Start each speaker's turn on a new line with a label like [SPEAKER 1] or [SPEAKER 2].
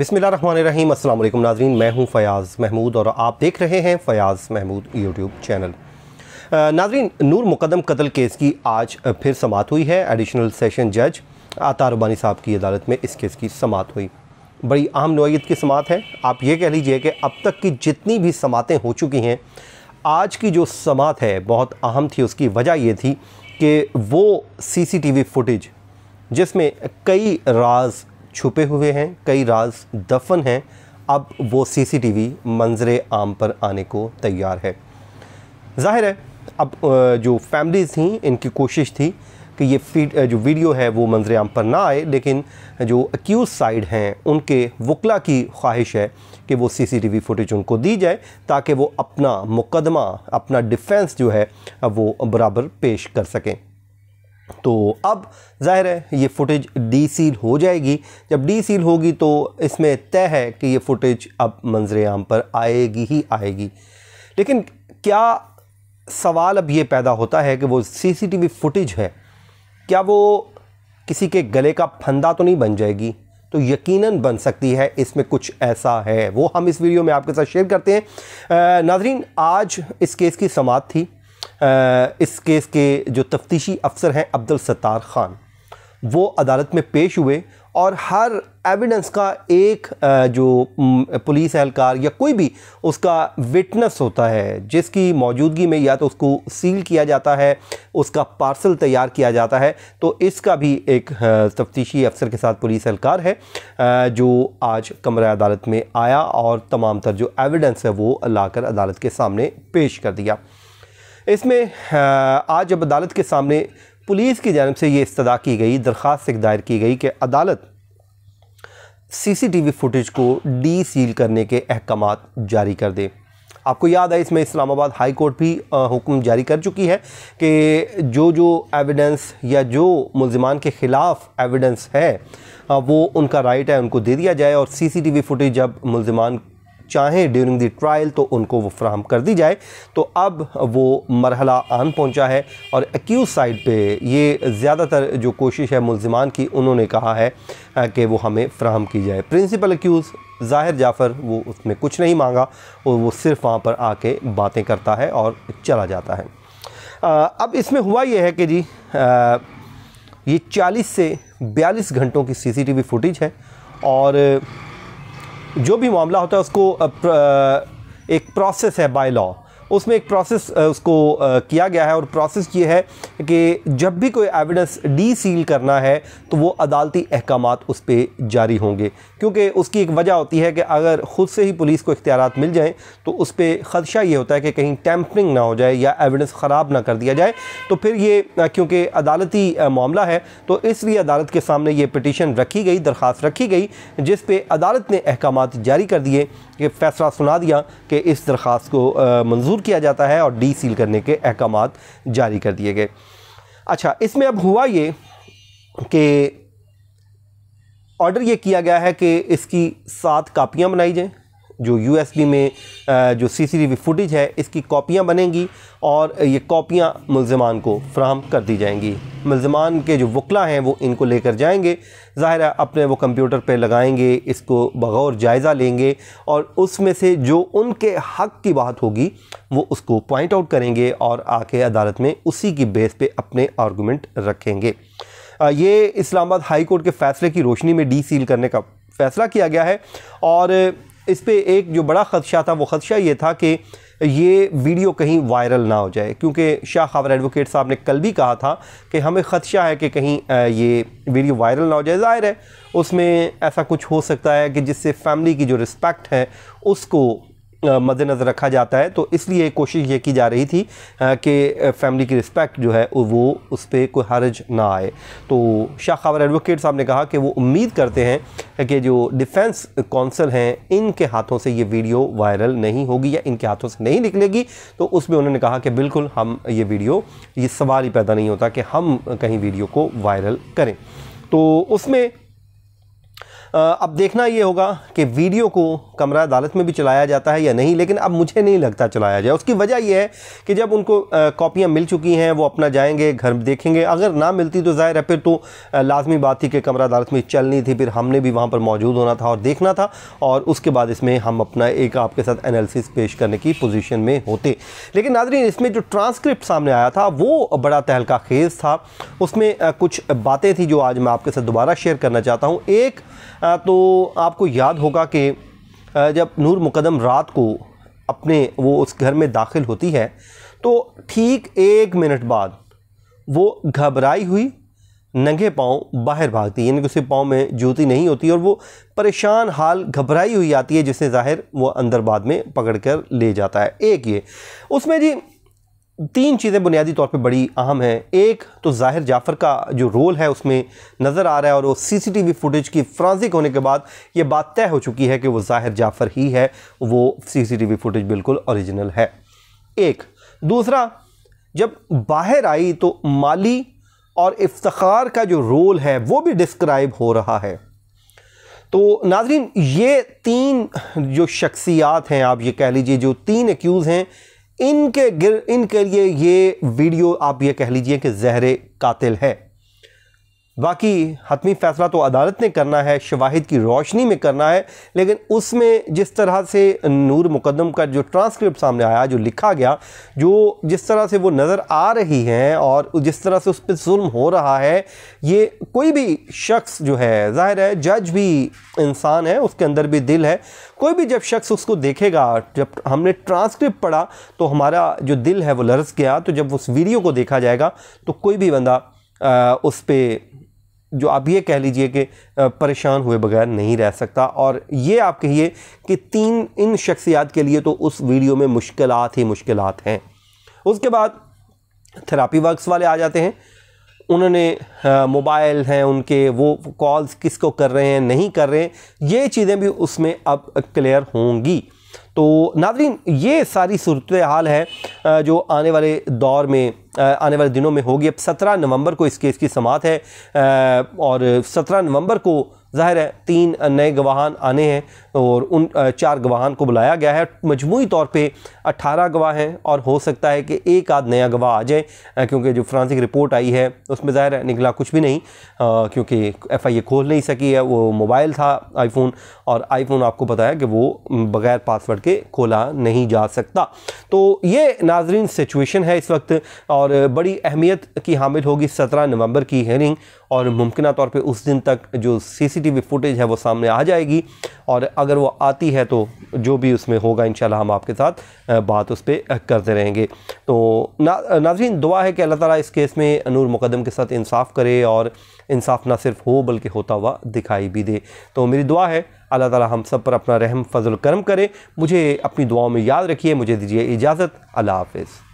[SPEAKER 1] बिसमीम अल्लाम नाजरीन मैं हूं फ़याज़ महमूद और आप देख रहे हैं फ़याज़ महमूद यूट्यूब चैनल नाजरीन नूर मुकदम कत्ल केस की आज फिर समात हुई है एडिशनल सेशन जज आतारबानी साहब की अदालत में इस केस की समात हुई बड़ी अहम नोयत की समात है आप ये कह लीजिए कि अब तक की जितनी भी समातें हो चुकी हैं आज की जो समात है बहुत अहम थी उसकी वजह ये थी कि वो वी फुटेज जिसमें कई राज छुपे हुए हैं कई राज दफन हैं अब वो सीसीटीवी मंजर आम पर आने को तैयार है जाहिर है अब जो फैमिलीज़ थी इनकी कोशिश थी कि ये फीड जो वीडियो है वो मंजर आम पर ना आए लेकिन जो अक्यूज़ साइड हैं उनके वकला की ख्वाहिश है कि वो सीसीटीवी फुटेज उनको दी जाए ताकि वो अपना मुकदमा अपना डिफेंस जो है वो बराबर पेश कर सकें तो अब जाहिर है ये फुटेज डी सील हो जाएगी जब डी सील होगी तो इसमें तय है कि ये फुटेज अब मंजर आम पर आएगी ही आएगी लेकिन क्या सवाल अब ये पैदा होता है कि वो सीसीटीवी फुटेज है क्या वो किसी के गले का फंदा तो नहीं बन जाएगी तो यकीनन बन सकती है इसमें कुछ ऐसा है वो हम इस वीडियो में आपके साथ शेयर करते हैं नाजरीन आज इस केस की समात थी इस केस के जो तफ्तीशी अफसर हैं अब्दुल सत्तार ख़ान वो अदालत में पेश हुए और हर एविडेंस का एक जो पुलिस एहलकार या कोई भी उसका विटनेस होता है जिसकी मौजूदगी में या तो उसको सील किया जाता है उसका पार्सल तैयार किया जाता है तो इसका भी एक तफ्तीशी अफसर के साथ पुलिस एहलकार है जो आज कमरा अदालत में आया और तमाम तर जो एविडेंस है वो लाकर अदालत के सामने पेश कर दिया इसमें आज जब अदालत के सामने पुलिस की जानब से ये इस्तः की गई दरख्वास्त एक दायर की गई कि अदालत सीसीटीवी फुटेज को डी सील करने के अहकाम जारी कर दे आपको याद है इसमें इस्लामाबाद हाई कोर्ट भी हुक्म जारी कर चुकी है कि जो जो एविडेंस या जो मुलजमान के ख़िलाफ़ एविडेंस है वो उनका राइट है उनको दे दिया जाए और सीसीटीवी फुटेज जब मुलजमान चाहें ड्यूरिंग दी ट्रायल तो उनको वो फ्राहम कर दी जाए तो अब वो मरहला आन पहुंचा है और एक्यूज साइड पे ये ज़्यादातर जो कोशिश है मुलजमान की उन्होंने कहा है कि वो हमें फ्राहम की जाए प्रिंसिपल एक्यूज़ ज़ाहिर जाफ़र वो उसमें कुछ नहीं मांगा और वो सिर्फ वहाँ पर आके बातें करता है और चला जाता है आ, अब इसमें हुआ यह है कि जी आ, ये 40 से 42 घंटों की सीसीटीवी फुटेज है और जो भी मामला होता है उसको एक प्रोसेस है बाय लॉ उसमें एक प्रोसेस उसको किया गया है और प्रोसेस ये है कि जब भी कोई एविडेंस डी सील करना है तो वो अदालती अहकाम उस पर जारी होंगे क्योंकि उसकी एक वजह होती है कि अगर ख़ुद से ही पुलिस को इख्तियार मिल जाएँ तो उस पर ख़दशा ये होता है कि कहीं टैंपरिंग ना हो जाए या एविडेंस ख़राब ना कर दिया जाए तो फिर ये क्योंकि अदालती मामला है तो इसलिए अदालत के सामने ये पटिशन रखी गई दरख्वास्त रखी गई जिस पे अदालत ने अहकाम जारी कर दिए कि फ़ैसला सुना दिया कि इस दरख्वास्त को मंजूर मंजूर किया जाता है और डी सील करने के अहकाम जारी कर दिए गए अच्छा इसमें अब हुआ ये कि ऑर्डर ये किया गया है कि इसकी सात कापियाँ बनाई जाएँ जो यू में जो वी फुटेज है इसकी कॉपियाँ बनेंगी और ये कापियाँ मुलजमान को फ्राहम कर दी जाएंगी मुलजमान के जो वकला हैं वो इनको लेकर जाएंगे ज़ाहिर है अपने वो कंप्यूटर पे लगाएंगे इसको बगौर जायज़ा लेंगे और उसमें से जो उनके हक की बात होगी वो उसको पॉइंट आउट करेंगे और आके अदालत में उसी की बेस पे अपने आर्गूमेंट रखेंगे ये इस्लामाबाद हाई कोर्ट के फ़ैसले की रोशनी में डी सील करने का फ़ैसला किया गया है और इस पर एक जो बड़ा खदशा था वो खदशा ये था कि ये वीडियो कहीं वायरल ना हो जाए क्योंकि शाह खबर एडवोकेट साहब ने कल भी कहा था कि हमें खदशा है कि कहीं ये वीडियो वायरल ना हो जाए ज़ाहिर है उसमें ऐसा कुछ हो सकता है कि जिससे फैमिली की जो रिस्पेक्ट है उसको मद्देनज़र रखा जाता है तो इसलिए कोशिश ये की जा रही थी कि फैमिली की रिस्पेक्ट जो है वो उस पर कोई हर्ज ना आए तो शाह खावर एडवोकेट साहब ने कहा कि वो उम्मीद करते हैं कि जो डिफेंस कौंसल हैं इनके हाथों से ये वीडियो वायरल नहीं होगी या इनके हाथों से नहीं निकलेगी तो उसमें उन्होंने कहा कि बिल्कुल हम ये वीडियो ये सवाल ही पैदा नहीं होता कि हम कहीं वीडियो को वायरल करें तो उसमें अब देखना ये होगा कि वीडियो को कमरा अदालत में भी चलाया जाता है या नहीं लेकिन अब मुझे नहीं लगता चलाया जाए उसकी वजह यह है कि जब उनको कॉपियाँ मिल चुकी हैं वो अपना जाएंगे घर देखेंगे अगर ना मिलती तो ज़ाहिर है फिर तो लाजमी बात थी कि कमरा अदालत में चलनी थी फिर हमने भी वहाँ पर मौजूद होना था और देखना था और उसके बाद इसमें हम अपना एक आपके साथ एनालिसिस पेश करने की पोजिशन में होते लेकिन नाजरीन इसमें जो ट्रांसक्रिप्ट सामने आया था वो बड़ा तहलका खेज था उसमें कुछ बातें थी जो आज मैं आपके साथ दोबारा शेयर करना चाहता हूँ एक तो आपको याद होगा कि जब नूर मुकदम रात को अपने वो उस घर में दाखिल होती है तो ठीक एक मिनट बाद वो घबराई हुई नंगे पाँव बाहर भागती है यानी कि उसके पाँव में जूती नहीं होती और वो परेशान हाल घबराई हुई आती है जिसे ज़ाहिर वो अंदर बाद में पकड़ कर ले जाता है एक ये उसमें जी तीन चीज़ें बुनियादी तौर पे बड़ी अहम हैं एक तो जाहिर जाफ़र का जो रोल है उसमें नज़र आ रहा है और वो सीसीटीवी फुटेज की फ्रांसिक होने के बाद ये बात तय हो चुकी है कि वो जाहिर जाफ़र ही है वो सीसीटीवी फुटेज बिल्कुल ओरिजिनल है एक दूसरा जब बाहर आई तो माली और इफ्तार का जो रोल है वो भी डिस्क्राइब हो रहा है तो नाजरीन ये तीन जो शख्सियात हैं आप ये कह लीजिए जो तीन एक्यूज़ हैं इनके गिर इनके लिए ये वीडियो आप ये कह लीजिए कि जहरे कातिल है बाकी हतमी फ़ैसला तो अदालत ने करना है शवाहिद की रोशनी में करना है लेकिन उसमें जिस तरह से नूर मुकदम का जो ट्रांसक्रिप्ट सामने आया जो लिखा गया जो जिस तरह से वो नज़र आ रही हैं और जिस तरह से उस पर जुल्म हो रहा है ये कोई भी शख्स जो है ज़ाहिर है जज भी इंसान है उसके अंदर भी दिल है कोई भी जब शख्स उसको देखेगा जब हमने ट्रांसक्रिप्ट पढ़ा तो हमारा जो दिल है वो लरस गया तो जब उस वीडियो को देखा जाएगा तो कोई भी बंदा उस पर जो आप ये कह लीजिए कि परेशान हुए बगैर नहीं रह सकता और ये आप कहिए कि तीन इन शख्सियात के लिए तो उस वीडियो में मुश्किल ही मुश्किल हैं उसके बाद थेरापी वर्क्स वाले आ जाते हैं उन्होंने मोबाइल हैं उनके वो कॉल्स किसको कर रहे हैं नहीं कर रहे हैं ये चीज़ें भी उसमें अब क्लियर होंगी तो नादरीन ये सारी सूरत हाल है जो आने वाले दौर में आने वाले दिनों में होगी अब सत्रह नवंबर को इस केस की समात है और सत्रह नवंबर को जाहिर है तीन नए गवाहान आने हैं और उन चार गवाहान को बुलाया गया है मजमू तौर पे अट्ठारह गवाह हैं और हो सकता है कि एक आध नया गवाह आ जाए क्योंकि जो फ्रांसिक रिपोर्ट आई है उसमें ज़ाहिर है निकला कुछ भी नहीं क्योंकि एफ आई ए खोल नहीं सकी है वो मोबाइल था आईफोन और आईफोन आपको पता है कि वो बग़ैर पासवर्ड के खोला नहीं जा सकता तो ये नाजरीन सिचुएशन है इस वक्त और बड़ी अहमियत की हामिल होगी सत्रह नवंबर की हेयरिंग और मुमकिन तौर पर उस दिन तक जो सी सीसीटीवी फुटेज है वो सामने आ जाएगी और अगर वो आती है तो जो भी उसमें होगा इन हम आपके साथ बात उस पर करते रहेंगे तो ना नाजरीन दुआ है कि अल्लाह ताला इस केस में नूर मुकदम के साथ इंसाफ करे और इंसाफ ना सिर्फ हो बल्कि होता हुआ दिखाई भी दे तो मेरी दुआ है अल्लाह ताला हम सब पर अपना रहम फजल करम करे मुझे अपनी दुआओं में याद रखिए मुझे दीजिए इजाज़त अल्लाह हाफिज़